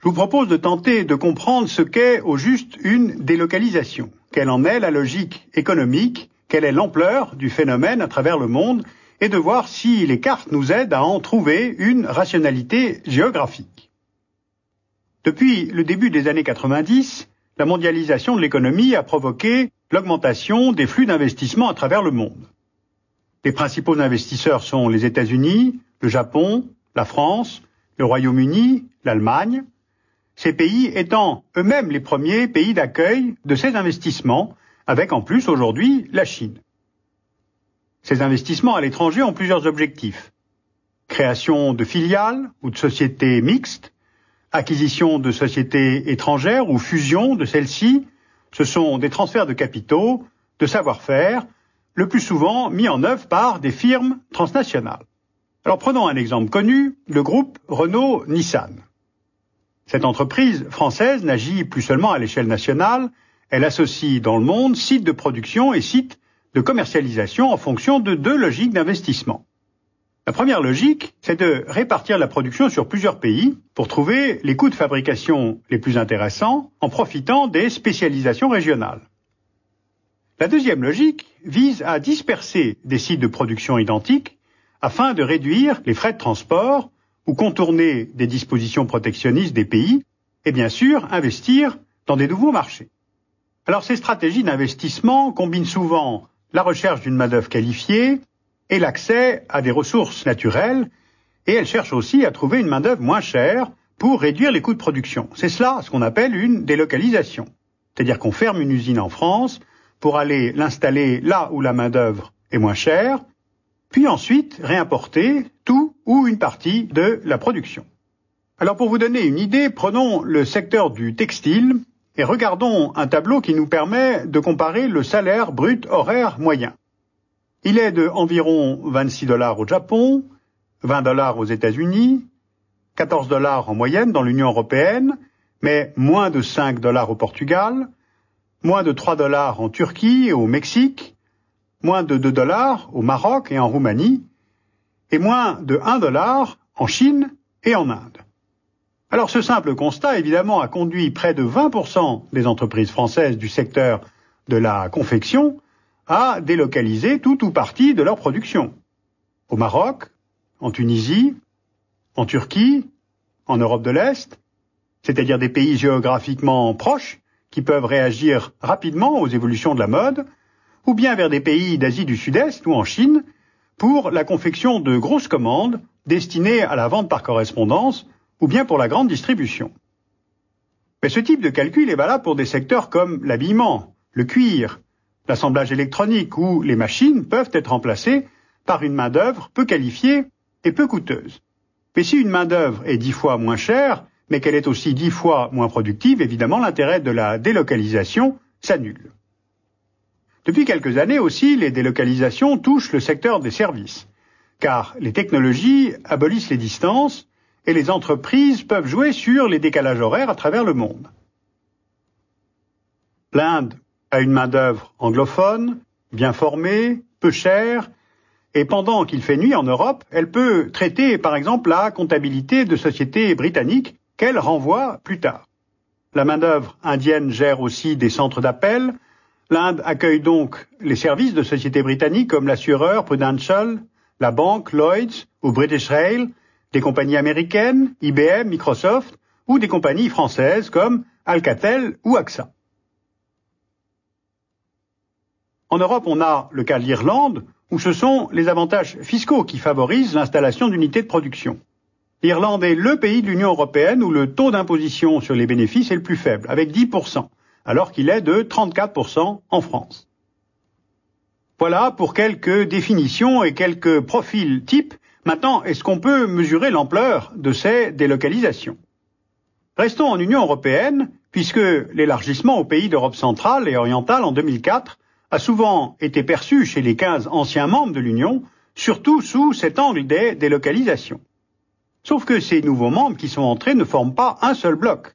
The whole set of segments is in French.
Je vous propose de tenter de comprendre ce qu'est au juste une délocalisation, quelle en est la logique économique, quelle est l'ampleur du phénomène à travers le monde, et de voir si les cartes nous aident à en trouver une rationalité géographique. Depuis le début des années 90, la mondialisation de l'économie a provoqué l'augmentation des flux d'investissement à travers le monde. Les principaux investisseurs sont les États-Unis, le Japon, la France, le Royaume-Uni, l'Allemagne, ces pays étant eux-mêmes les premiers pays d'accueil de ces investissements, avec en plus aujourd'hui la Chine. Ces investissements à l'étranger ont plusieurs objectifs. Création de filiales ou de sociétés mixtes, acquisition de sociétés étrangères ou fusion de celles-ci, ce sont des transferts de capitaux, de savoir-faire, le plus souvent mis en œuvre par des firmes transnationales. Alors prenons un exemple connu, le groupe Renault-Nissan. Cette entreprise française n'agit plus seulement à l'échelle nationale, elle associe dans le monde sites de production et sites de commercialisation en fonction de deux logiques d'investissement. La première logique, c'est de répartir la production sur plusieurs pays pour trouver les coûts de fabrication les plus intéressants en profitant des spécialisations régionales. La deuxième logique vise à disperser des sites de production identiques afin de réduire les frais de transport ou contourner des dispositions protectionnistes des pays et bien sûr investir dans des nouveaux marchés. Alors ces stratégies d'investissement combinent souvent la recherche d'une main-d'œuvre qualifiée et l'accès à des ressources naturelles et elles cherchent aussi à trouver une main-d'œuvre moins chère pour réduire les coûts de production. C'est cela ce qu'on appelle une délocalisation. C'est-à-dire qu'on ferme une usine en France pour aller l'installer là où la main-d'œuvre est moins chère puis ensuite réimporter tout ou une partie de la production. Alors pour vous donner une idée, prenons le secteur du textile et regardons un tableau qui nous permet de comparer le salaire brut horaire moyen. Il est de environ 26 dollars au Japon, 20 dollars aux États-Unis, 14 dollars en moyenne dans l'Union européenne, mais moins de 5 dollars au Portugal, moins de 3 dollars en Turquie et au Mexique, moins de 2 dollars au Maroc et en Roumanie, et moins de 1 dollar en Chine et en Inde. Alors ce simple constat, évidemment, a conduit près de 20% des entreprises françaises du secteur de la confection à délocaliser tout ou partie de leur production. Au Maroc, en Tunisie, en Turquie, en Europe de l'Est, c'est-à-dire des pays géographiquement proches qui peuvent réagir rapidement aux évolutions de la mode, ou bien vers des pays d'Asie du Sud-Est ou en Chine pour la confection de grosses commandes destinées à la vente par correspondance ou bien pour la grande distribution. Mais ce type de calcul est valable pour des secteurs comme l'habillement, le cuir, l'assemblage électronique où les machines peuvent être remplacées par une main-d'œuvre peu qualifiée et peu coûteuse. Mais si une main-d'œuvre est dix fois moins chère, mais qu'elle est aussi dix fois moins productive, évidemment l'intérêt de la délocalisation s'annule. Depuis quelques années aussi, les délocalisations touchent le secteur des services, car les technologies abolissent les distances et les entreprises peuvent jouer sur les décalages horaires à travers le monde. L'Inde a une main-d'œuvre anglophone, bien formée, peu chère, et pendant qu'il fait nuit en Europe, elle peut traiter par exemple la comptabilité de sociétés britanniques qu'elle renvoie plus tard. La main-d'œuvre indienne gère aussi des centres d'appel, L'Inde accueille donc les services de sociétés britanniques comme l'assureur Prudential, la banque Lloyds ou British Rail, des compagnies américaines, IBM, Microsoft, ou des compagnies françaises comme Alcatel ou AXA. En Europe, on a le cas de l'Irlande, où ce sont les avantages fiscaux qui favorisent l'installation d'unités de production. L'Irlande est le pays de l'Union européenne où le taux d'imposition sur les bénéfices est le plus faible, avec 10%, alors qu'il est de 34% en France. Voilà pour quelques définitions et quelques profils types. Maintenant, est-ce qu'on peut mesurer l'ampleur de ces délocalisations Restons en Union européenne, puisque l'élargissement aux pays d'Europe centrale et orientale en 2004 a souvent été perçu chez les 15 anciens membres de l'Union, surtout sous cet angle des délocalisations. Sauf que ces nouveaux membres qui sont entrés ne forment pas un seul bloc.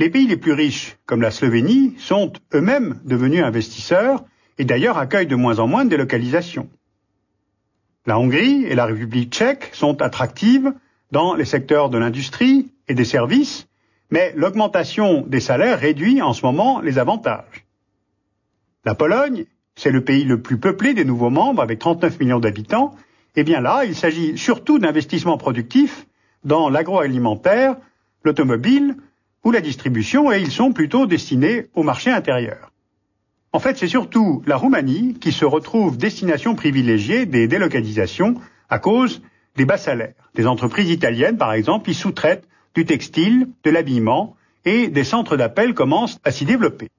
Les pays les plus riches, comme la Slovénie, sont eux-mêmes devenus investisseurs et d'ailleurs accueillent de moins en moins de délocalisations. La Hongrie et la République tchèque sont attractives dans les secteurs de l'industrie et des services, mais l'augmentation des salaires réduit en ce moment les avantages. La Pologne, c'est le pays le plus peuplé des nouveaux membres avec 39 millions d'habitants, et eh bien là, il s'agit surtout d'investissements productifs dans l'agroalimentaire, l'automobile, ou la distribution et ils sont plutôt destinés au marché intérieur. En fait, c'est surtout la Roumanie qui se retrouve destination privilégiée des délocalisations à cause des bas salaires. Des entreprises italiennes, par exemple, y sous-traitent du textile, de l'habillement, et des centres d'appel commencent à s'y développer.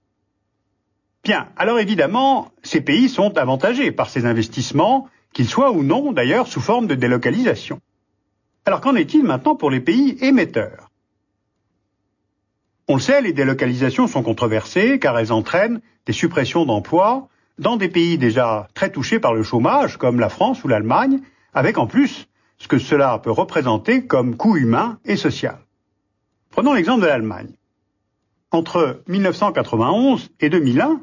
Bien, alors évidemment, ces pays sont avantagés par ces investissements, qu'ils soient ou non d'ailleurs sous forme de délocalisation. Alors qu'en est-il maintenant pour les pays émetteurs on le sait, les délocalisations sont controversées car elles entraînent des suppressions d'emplois dans des pays déjà très touchés par le chômage, comme la France ou l'Allemagne, avec en plus ce que cela peut représenter comme coût humain et social. Prenons l'exemple de l'Allemagne. Entre 1991 et 2001,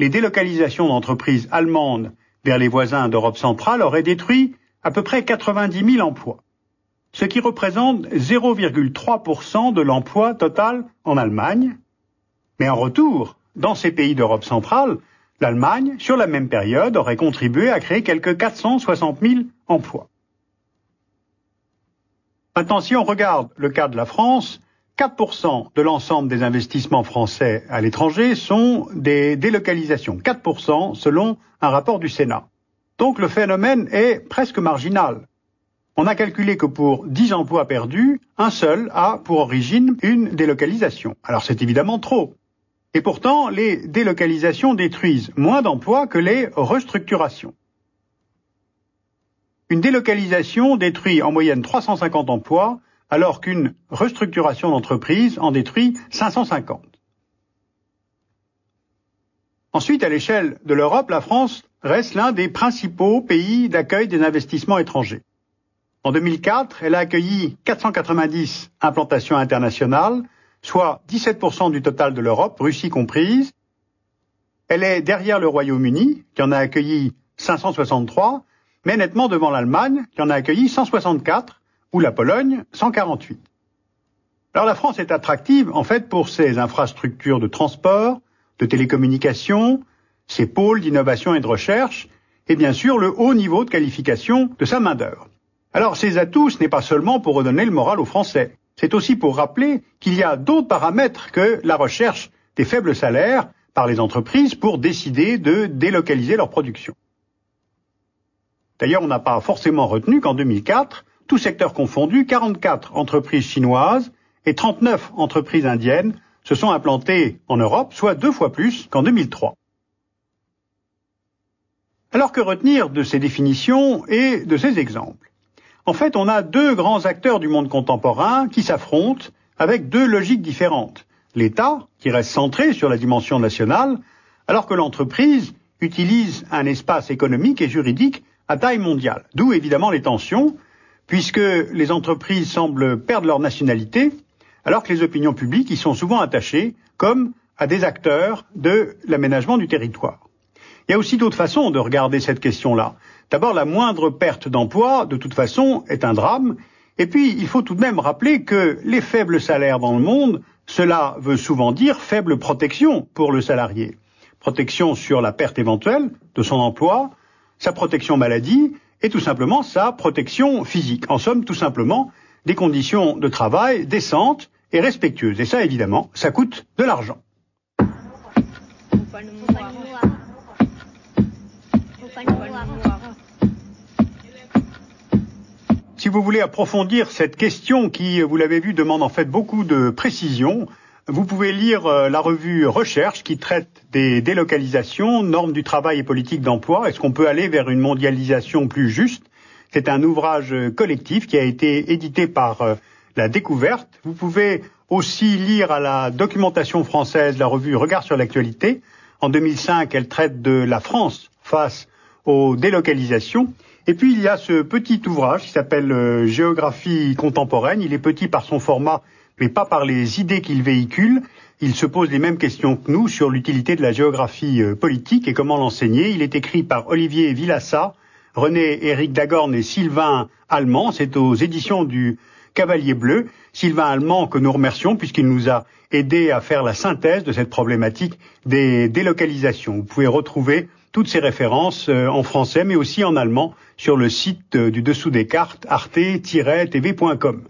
les délocalisations d'entreprises allemandes vers les voisins d'Europe centrale auraient détruit à peu près 90 000 emplois ce qui représente 0,3% de l'emploi total en Allemagne. Mais en retour, dans ces pays d'Europe centrale, l'Allemagne, sur la même période, aurait contribué à créer quelques 460 000 emplois. Maintenant, si on regarde le cas de la France, 4% de l'ensemble des investissements français à l'étranger sont des délocalisations, 4% selon un rapport du Sénat. Donc le phénomène est presque marginal. On a calculé que pour 10 emplois perdus, un seul a pour origine une délocalisation. Alors c'est évidemment trop. Et pourtant, les délocalisations détruisent moins d'emplois que les restructurations. Une délocalisation détruit en moyenne 350 emplois, alors qu'une restructuration d'entreprise en détruit 550. Ensuite, à l'échelle de l'Europe, la France reste l'un des principaux pays d'accueil des investissements étrangers. En 2004, elle a accueilli 490 implantations internationales, soit 17% du total de l'Europe, Russie comprise. Elle est derrière le Royaume-Uni, qui en a accueilli 563, mais nettement devant l'Allemagne, qui en a accueilli 164, ou la Pologne, 148. Alors la France est attractive, en fait, pour ses infrastructures de transport, de télécommunications, ses pôles d'innovation et de recherche, et bien sûr le haut niveau de qualification de sa main-d'œuvre. Alors ces atouts, ce n'est pas seulement pour redonner le moral aux Français, c'est aussi pour rappeler qu'il y a d'autres paramètres que la recherche des faibles salaires par les entreprises pour décider de délocaliser leur production. D'ailleurs, on n'a pas forcément retenu qu'en 2004, tout secteur confondu, 44 entreprises chinoises et 39 entreprises indiennes se sont implantées en Europe, soit deux fois plus qu'en 2003. Alors que retenir de ces définitions et de ces exemples en fait, on a deux grands acteurs du monde contemporain qui s'affrontent avec deux logiques différentes. L'État, qui reste centré sur la dimension nationale, alors que l'entreprise utilise un espace économique et juridique à taille mondiale. D'où évidemment les tensions, puisque les entreprises semblent perdre leur nationalité, alors que les opinions publiques y sont souvent attachées comme à des acteurs de l'aménagement du territoire. Il y a aussi d'autres façons de regarder cette question-là. D'abord, la moindre perte d'emploi, de toute façon, est un drame. Et puis, il faut tout de même rappeler que les faibles salaires dans le monde, cela veut souvent dire faible protection pour le salarié. Protection sur la perte éventuelle de son emploi, sa protection maladie et tout simplement sa protection physique. En somme, tout simplement, des conditions de travail décentes et respectueuses. Et ça, évidemment, ça coûte de l'argent. Si vous voulez approfondir cette question qui, vous l'avez vu, demande en fait beaucoup de précision, vous pouvez lire euh, la revue Recherche qui traite des délocalisations, normes du travail et politique d'emploi. Est-ce qu'on peut aller vers une mondialisation plus juste C'est un ouvrage collectif qui a été édité par euh, La Découverte. Vous pouvez aussi lire à la documentation française la revue Regard sur l'actualité. En 2005, elle traite de la France face aux délocalisations. Et puis il y a ce petit ouvrage qui s'appelle euh, Géographie contemporaine. Il est petit par son format, mais pas par les idées qu'il véhicule. Il se pose les mêmes questions que nous sur l'utilité de la géographie euh, politique et comment l'enseigner. Il est écrit par Olivier Villassa, René Éric Dagorne et Sylvain Allemand. C'est aux éditions du Cavalier Bleu, Sylvain Allemand que nous remercions puisqu'il nous a aidé à faire la synthèse de cette problématique des délocalisations. Vous pouvez retrouver toutes ces références euh, en français mais aussi en allemand sur le site euh, du Dessous des cartes arte-tv.com.